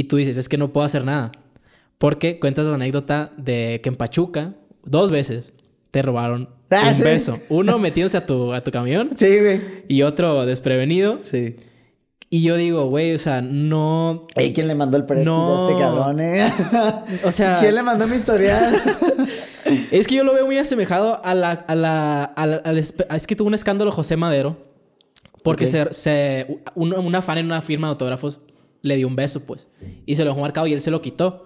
y tú dices, es que no puedo hacer nada. Porque cuentas la anécdota de que en Pachuca, dos veces, te robaron ah, un beso. Uno metiéndose a tu, a tu camión. Sí, güey. Y otro desprevenido. Sí. Y yo digo, güey, o sea, no. ¿quién le mandó el precio no... este eh? O sea. ¿Quién le mandó mi historial? es que yo lo veo muy asemejado a la. es que tuvo un escándalo José Madero. Porque se, una fan en una firma de autógrafos le dio un beso, pues. Y se lo dejó marcado y él se lo quitó.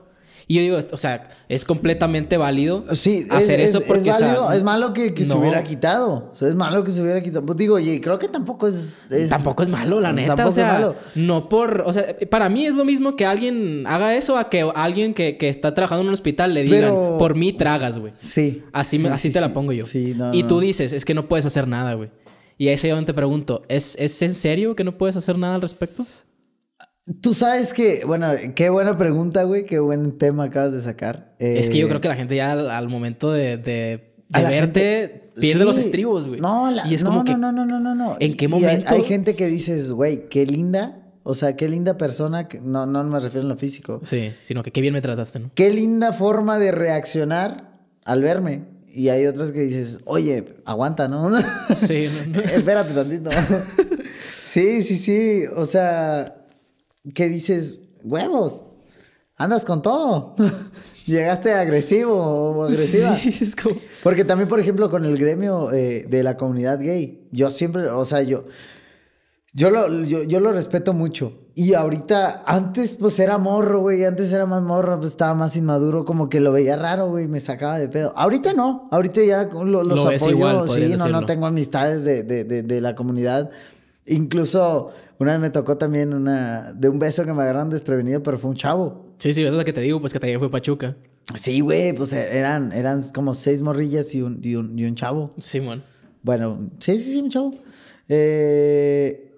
Y yo digo, o sea, es completamente válido hacer eso porque es, es malo que, se hubiera quitado. es malo que se hubiera quitado. Pues digo, y creo que tampoco es, Tampoco es malo, la neta. o sea, No por. O sea, para mí es lo mismo que alguien haga eso a que alguien que, está trabajando en un hospital le digan, por mí tragas, güey. Sí. Así, así te la pongo yo. No, y tú dices, es que no puedes hacer nada, güey. Y ahí eso yo te pregunto, ¿es, ¿es en serio que no puedes hacer nada al respecto? Tú sabes que, bueno, qué buena pregunta, güey, qué buen tema acabas de sacar. es que yo creo eh, que la gente ya al, momento de, verte pierde los estribos, güey. No, y no, no, no, no, no, ¿En qué momento? Hay, gente que dices, güey, qué linda. O sea, qué linda persona, no, no me refiero en lo físico. Sí, sino que qué bien me trataste, ¿no? Qué linda forma de reaccionar al verme. Y hay otras que dices, oye, aguanta, ¿no? Sí, no, no. espérate tantito. sí, sí, sí. O sea, ¿Qué dices, huevos, andas con todo. Llegaste agresivo o agresiva. Sí, es como... Porque también, por ejemplo, con el gremio eh, de la comunidad gay, yo siempre, o sea, yo, yo, lo, yo, lo respeto mucho. Y ahorita, antes pues era morro, güey, antes era más morro, pues estaba más inmaduro, como que lo veía raro, güey, me sacaba de pedo. Ahorita no, ahorita ya los apoyo, sí, no, no, tengo amistades de, de, de, de la comunidad. Incluso una vez me tocó también una de un beso que me agarraron desprevenido, pero fue un chavo. Sí, sí, eso es lo que te digo, pues que también fue Pachuca. Sí, güey, pues eh, eran, eran como seis morrillas y un, y un, y chavo. Simón. bueno, sí, sí, sí, un chavo. Eh,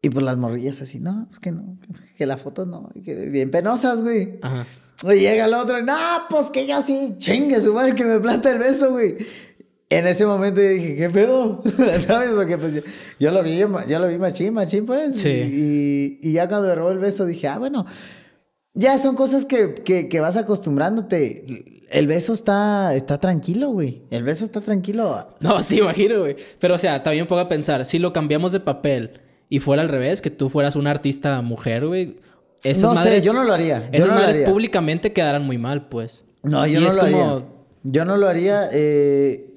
y pues las morrillas así, no, pues que no, que la foto no, que bien penosas, güey. Ajá. Y llega el otro, no, pues que ya sí, chingue su madre que me planta el beso, güey en ese momento dije, ¿qué pedo? ¿Sabes? Porque pues yo, lo vi, yo lo vi machín, machín, pues. Sí. Y, y, ya cuando robó el beso dije, ah, bueno, ya son cosas que, que, que vas acostumbrándote. El beso está, está tranquilo, güey. El beso está tranquilo. No, sí, imagino, güey. Pero, o sea, también pongo a pensar, si lo cambiamos de papel y fuera al revés, que tú fueras una artista mujer, güey. Esas no sé, yo no lo haría. Esos no públicamente quedarán muy mal, pues. No, yo no lo haría. Yo no lo haría. Eh,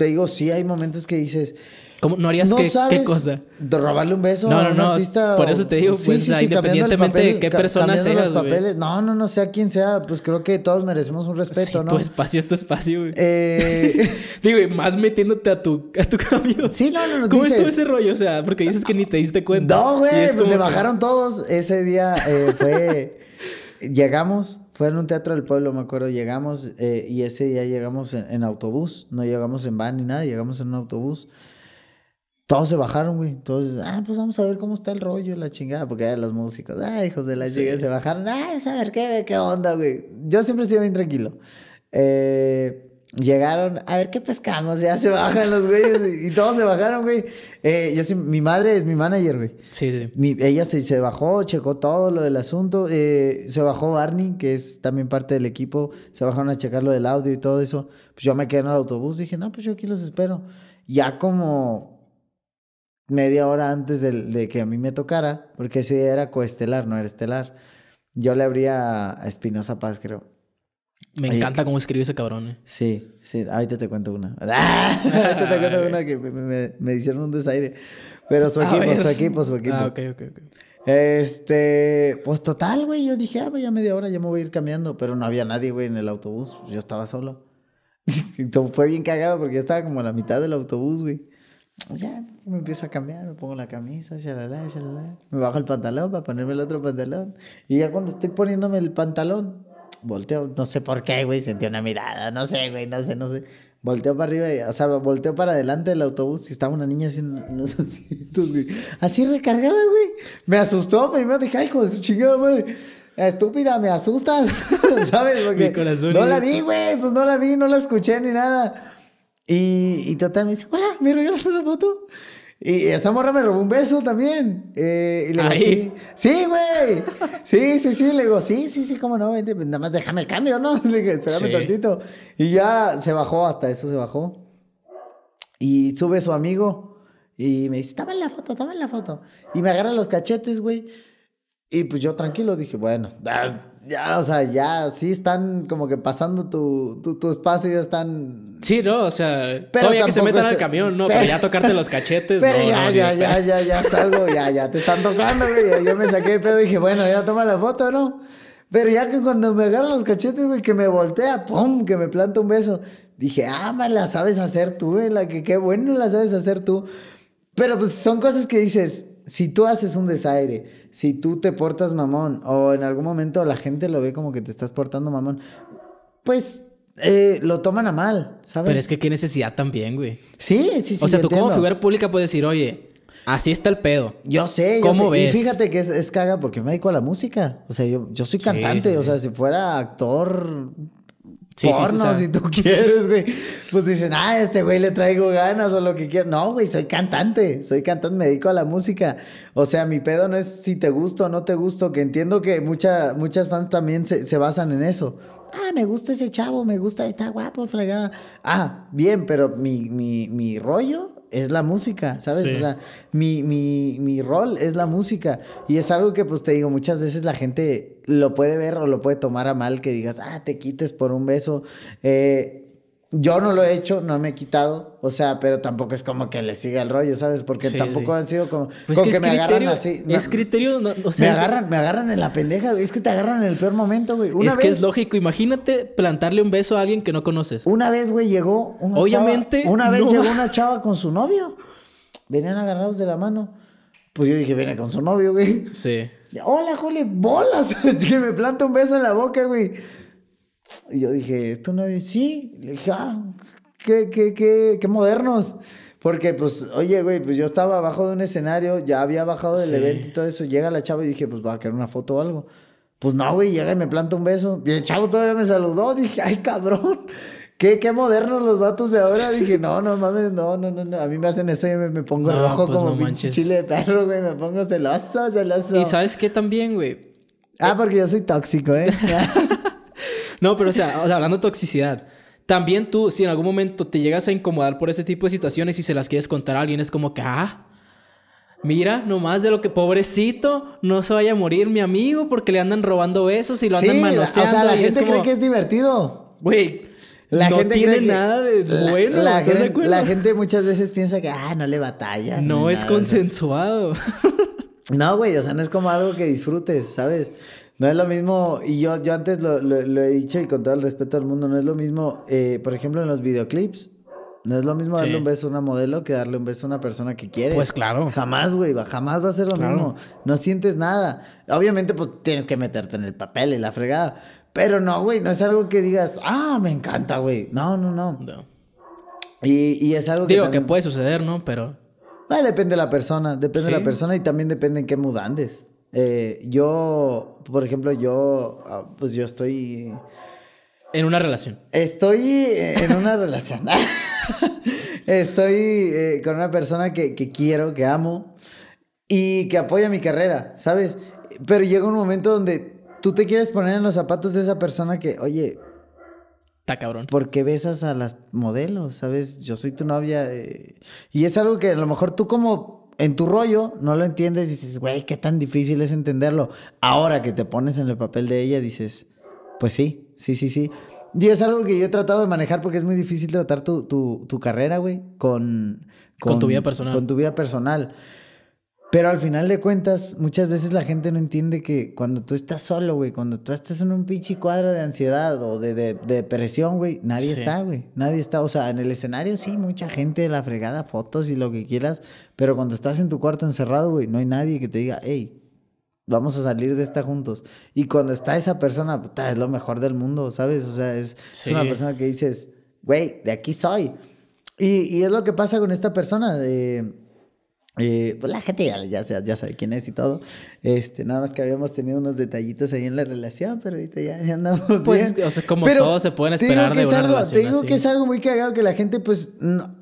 te digo, sí hay momentos que dices. ¿Cómo? ¿No harías qué, cosa? robarle un beso no, no, a un artista. Por eso te digo, pues, independientemente de qué persona seas. Los papeles. No, no, no, sea quien sea, pues creo que todos merecemos un respeto, ¿no? Tu espacio es tu espacio, güey. Eh... digo, más metiéndote a tu, a tu cambio Sí, no, no, no. ¿Cómo es estuvo ese rollo? O sea, porque dices que ni te diste cuenta. No, güey, pues se bajaron todos. Ese día eh, fue. Llegamos, fue en un teatro del pueblo, me acuerdo, llegamos eh, y ese día llegamos en, autobús, no llegamos en van ni nada, llegamos en un autobús. Todos se bajaron, güey. Todos, ah, pues vamos a ver cómo está el rollo, la chingada, porque eran los músicos, ah, hijos de la chingada, se bajaron, ah, a ver qué, qué onda, güey. Yo siempre he sido bien tranquilo. Eh, llegaron, a ver qué pescamos, ya se bajan los güeyes y todos se bajaron, güey. Eh, yo mi madre es mi manager, güey. Sí, sí. Mi, ella se, bajó, checó todo lo del asunto, eh, se bajó Barney, que es también parte del equipo, se bajaron a checar lo del audio y todo eso. Pues yo me quedé en el autobús, dije, no, pues yo aquí los espero. Ya como media hora antes de, de que a mí me tocara, porque ese era coestelar, no era estelar. Yo le abría a Espinosa Paz, creo. Me encanta cómo escribe ese cabrón. Eh. Sí, sí. ahí te cuento una. Ahorita te cuento una ah, que me, me, hicieron un desaire. Pero su ah, equipo, su equipo, su equipo. Ah, ok, ok, ok. Este, pues total, güey. Yo dije, ah, güey, ya media hora ya me voy a ir cambiando. Pero no había nadie, güey, en el autobús. Yo estaba solo. Fue bien cagado porque yo estaba como a la mitad del autobús, güey. Ya, me empiezo a cambiar, me pongo la camisa, Me bajo el pantalón para ponerme el otro pantalón. Y ya cuando estoy poniéndome el pantalón, volteo, no sé por qué, güey, sentí una mirada, no sé, güey, no sé, no sé. Volteo para arriba, o sea, volteo para adelante del autobús y estaba una niña así los asientos, Así recargada, güey. Me asustó, primero dije, ay, hijo de su chingada madre. Estúpida, me asustas, ¿sabes? no la vi, güey, pues no la vi, no la escuché ni nada. Y, y total, me dice, hola, ¿me regalas una foto? Y esa morra me robó un beso también. Eh, y le digo, sí, güey. Sí, sí, sí. Le digo, sí, sí, sí, cómo no, pues nada más déjame el cambio, ¿no? Le dije, espérame tantito. Y ya se bajó, hasta eso se bajó. Y sube su amigo y me dice, toma la foto, toma la foto. Y me agarra los cachetes, güey. Y pues yo tranquilo dije, bueno, ah, ya, o sea, ya sí están como que pasando tu, tu, tu espacio, ya están. Sí, no, o sea, pero todavía que se metan al camión, no, pero... ya tocarte los cachetes, pero ya, ya, ya, ya, ya, salgo, ya, ya te están tocando, güey. Yo me saqué el pedo y dije, bueno, ya toma la foto, ¿no? Pero ya que cuando me agarran los cachetes, güey, que me voltea, ¡pum! Que me planta un beso. Dije, ah, la sabes hacer tú, güey, eh, la que qué bueno la sabes hacer tú. Pero pues son cosas que dices, si tú haces un desaire, si tú te portas mamón, o en algún momento la gente lo ve como que te estás portando mamón, pues eh, lo toman a mal, ¿sabes? Pero es que qué necesidad también, güey. Sí, sí, sí. O sea, tú como figura pública puedes decir, oye, así está el pedo. Yo sé, ¿Cómo yo Ves? Y fíjate que es, caga porque me dedico a la música. O sea, yo, yo soy cantante, o sea, si fuera actor, porno, si tú quieres, güey. Pues dicen, ah, este güey le traigo ganas o lo que quiera. No, güey, soy cantante, soy cantante, me dedico a la música. O sea, mi pedo no es si te gusto o no te gusto, que entiendo que muchas fans también se, basan en eso. Ah, me gusta ese chavo, me gusta, está guapo, fregada. Ah, bien, pero mi, mi, mi rollo es la música, ¿sabes? O sea, mi, mi, mi, rol es la música. Y es algo que, pues te digo, muchas veces la gente lo puede ver o lo puede tomar a mal que digas, ah, te quites por un beso. Eh, yo no lo he hecho, no me he quitado, o sea, pero tampoco es como que le siga el rollo, ¿sabes? Porque tampoco han sido como, pues que, me agarran así. No, es criterio, o sea, me agarran, me agarran en la pendeja, güey. Es que te agarran en el peor momento, güey. es que es lógico, imagínate plantarle un beso a alguien que no conoces. Una vez, güey, llegó una Obviamente, chava, una vez llegó una chava con su novio. Venían agarrados de la mano. Pues yo dije, viene con su novio, güey. Sí. Hola, Juli, bolas. que me planta un beso en la boca, güey. Y yo dije, ¿esto no es? Sí. Le dije, ah, qué, qué, qué, qué modernos. Porque, pues, oye, güey, pues yo estaba abajo de un escenario, ya había bajado del evento y todo eso. Llega la chava y dije, pues va a querer una foto o algo. Pues no, güey, llega y me planta un beso. Y el chavo todavía me saludó. Dije, ay, cabrón. ¿Qué, qué modernos los vatos de ahora. Dije, no, no mames, no, no, no, A mí me hacen eso y me, pongo rojo pues, como pinche chile de perro, güey. Me pongo celoso, celoso. Y sabes qué también, güey. Ah, porque yo soy tóxico, ¿eh? No, pero o sea, hablando de toxicidad. También tú, si en algún momento te llegas a incomodar por ese tipo de situaciones y se las quieres contar a alguien, es como que, ah, Mira, nomás de lo que pobrecito, no se vaya a morir mi amigo porque le andan robando besos y lo andan sí, O sea, la gente cree que es divertido. Güey, la no tiene nada de bueno. La, gente, muchas veces piensa que, ah, no le batalla. No es consensuado. no, güey, o sea, no es como algo que disfrutes, ¿sabes? No es lo mismo, y yo, yo antes lo, he dicho y con todo el respeto al mundo, no es lo mismo, eh, por ejemplo, en los videoclips, no es lo mismo darle un beso a una modelo que darle un beso a una persona que quiere. Pues claro. Jamás, güey, jamás va a ser lo mismo. No sientes nada. Obviamente, pues tienes que meterte en el papel y la fregada. Pero no, güey, no es algo que digas, ah, me encanta, güey. No, no, no. Y, es algo que. Digo que puede suceder, ¿no? Pero. depende de la persona. Depende de la persona y también depende en qué mudandes. Eh, yo, por ejemplo, yo, ah, pues yo estoy... En una relación. Estoy en una relación. estoy eh, con una persona que, quiero, que amo y que apoya mi carrera, ¿sabes? Pero llega un momento donde tú te quieres poner en los zapatos de esa persona que, oye... Está cabrón. Porque besas a las modelos, sabes? Yo soy tu novia. Eh, y es algo que a lo mejor tú como en tu rollo no lo entiendes y dices, güey, qué tan difícil es entenderlo. Ahora que te pones en el papel de ella, dices, pues sí, sí, sí, sí. Y es algo que yo he tratado de manejar porque es muy difícil tratar tu, tu, carrera, güey, con, con, tu vida personal. Con tu vida personal. Pero al final de cuentas, muchas veces la gente no entiende que cuando tú estás solo, güey, cuando tú estás en un pinche cuadro de ansiedad o de, depresión, güey, nadie está, güey. Nadie está. O sea, en el escenario sí, mucha gente la fregada, fotos y lo que quieras. Pero cuando estás en tu cuarto encerrado, güey, no hay nadie que te diga, hey, vamos a salir de esta juntos. Y cuando está esa persona, puta, es lo mejor del mundo, ¿sabes? O sea, es, una persona que dices, güey, de aquí soy. Y, y, es lo que pasa con esta persona. de eh, eh, pues la gente ya, ya, sabe quién es y todo. Este, nada más que habíamos tenido unos detallitos ahí en la relación, pero ahorita ya, andamos pues, O sea, como todos se pueden esperar de una Te digo que es algo muy cagado que la gente, pues,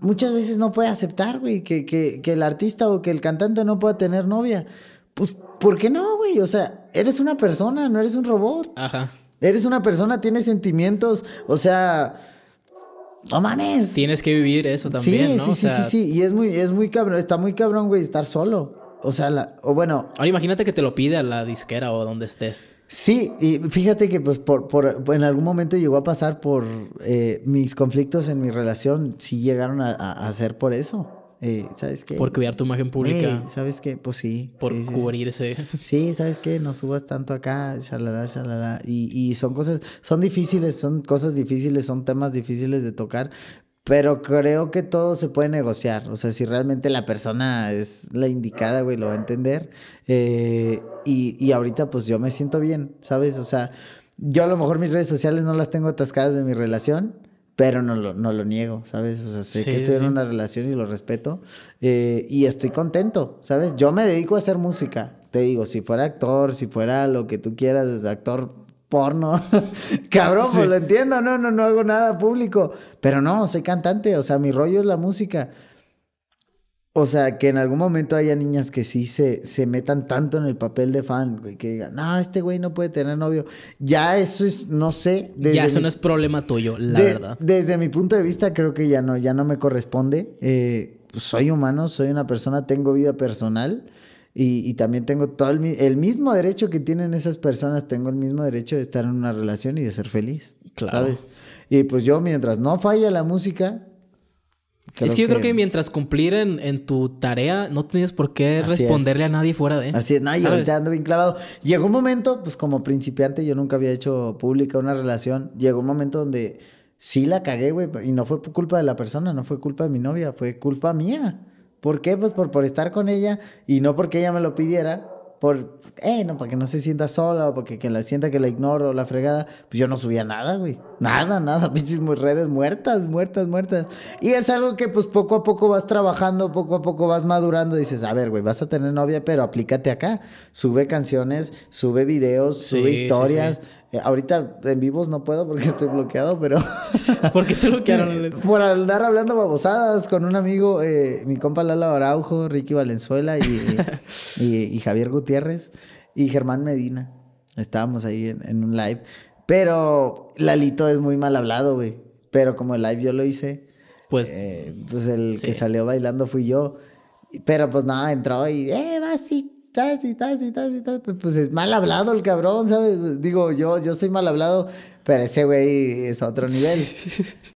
muchas veces no puede aceptar, güey, que, que el artista o que el cantante no pueda tener novia. Pues, ¿por qué no, güey? O sea, eres una persona, no eres un robot. Ajá. Eres una persona, tienes sentimientos, o sea no Tienes que vivir eso también, sí, ¿no? Sí, sí, sí, sí. Y es muy, es muy cabrón, está muy cabrón, güey, estar solo. O sea, o bueno. Ahora imagínate que te lo pide a la disquera o donde estés. Sí, y fíjate que pues por, en algún momento llegó a pasar por eh, mis conflictos en mi relación, sí llegaron a, a ser por eso. Eh, ¿sabes qué? Por cuidar tu imagen pública. ¿Sabes qué? Pues sí. Por cubrirse. Sí, ¿sabes qué? No subas tanto acá, shalala, shalala. Y, son cosas, son difíciles, son cosas difíciles, son temas difíciles de tocar, pero creo que todo se puede negociar. O sea, si realmente la persona es la indicada, güey, lo va a entender. Eh, y, y ahorita, pues yo me siento bien, ¿sabes? O sea, yo a lo mejor mis redes sociales no las tengo atascadas de mi relación pero no lo, no lo niego, ¿sabes? O sea, sé que estoy en una relación y lo respeto eh, y estoy contento, ¿sabes? Yo me dedico a hacer música, te digo, si fuera actor, si fuera lo que tú quieras, actor porno, cabrón, pues lo entiendo, no, no, no hago nada público, pero no, soy cantante, o sea, mi rollo es la música. O sea, que en algún momento haya niñas que sí se, se metan tanto en el papel de fan, güey, que digan, no, este güey no puede tener novio. Ya eso es, no sé. ya eso no es problema tuyo, la verdad. Desde mi punto de vista, creo que ya no, ya no me corresponde. Eh, pues, soy humano, soy una persona, tengo vida personal. Y, también tengo todo el, mismo derecho que tienen esas personas, tengo el mismo derecho de estar en una relación y de ser feliz, claro. ¿sabes? Y pues yo mientras no falla la música, es que yo creo que mientras cumplir en, tu tarea, no tienes por qué responderle a nadie fuera de. Así es, no, yo ahorita ando bien clavado. Llegó un momento, pues como principiante, yo nunca había hecho pública una relación. Llegó un momento donde sí la cagué, güey, y no fue culpa de la persona, no fue culpa de mi novia, fue culpa mía. ¿Por qué? Pues por, por estar con ella y no porque ella me lo pidiera, por, eh, no, para que no se sienta sola o porque que la sienta que la ignoro la fregada, pues yo no subía nada, güey. Nada, nada, pinches redes muertas, muertas, muertas. Y es algo que pues poco a poco vas trabajando, poco a poco vas madurando, dices, a ver, güey, vas a tener novia, pero aplícate acá. Sube canciones, sube videos, sube historias. Eh, ahorita en vivos no puedo porque estoy bloqueado, pero. ¿Por qué te bloquearon? Por andar hablando babosadas con un amigo, eh, mi compa Lala Araujo, Ricky Valenzuela y, y, Javier Gutiérrez y Germán Medina. Estábamos ahí en, un live. Pero Lalito es muy mal hablado, güey. Pero como el live yo lo hice, pues, eh, pues el que salió bailando fui yo. Pero pues nada, no, entró y, eh, va tas y tas y pues, pues es mal hablado el cabrón, ¿sabes? Digo, yo, yo soy mal hablado, pero ese güey es a otro nivel.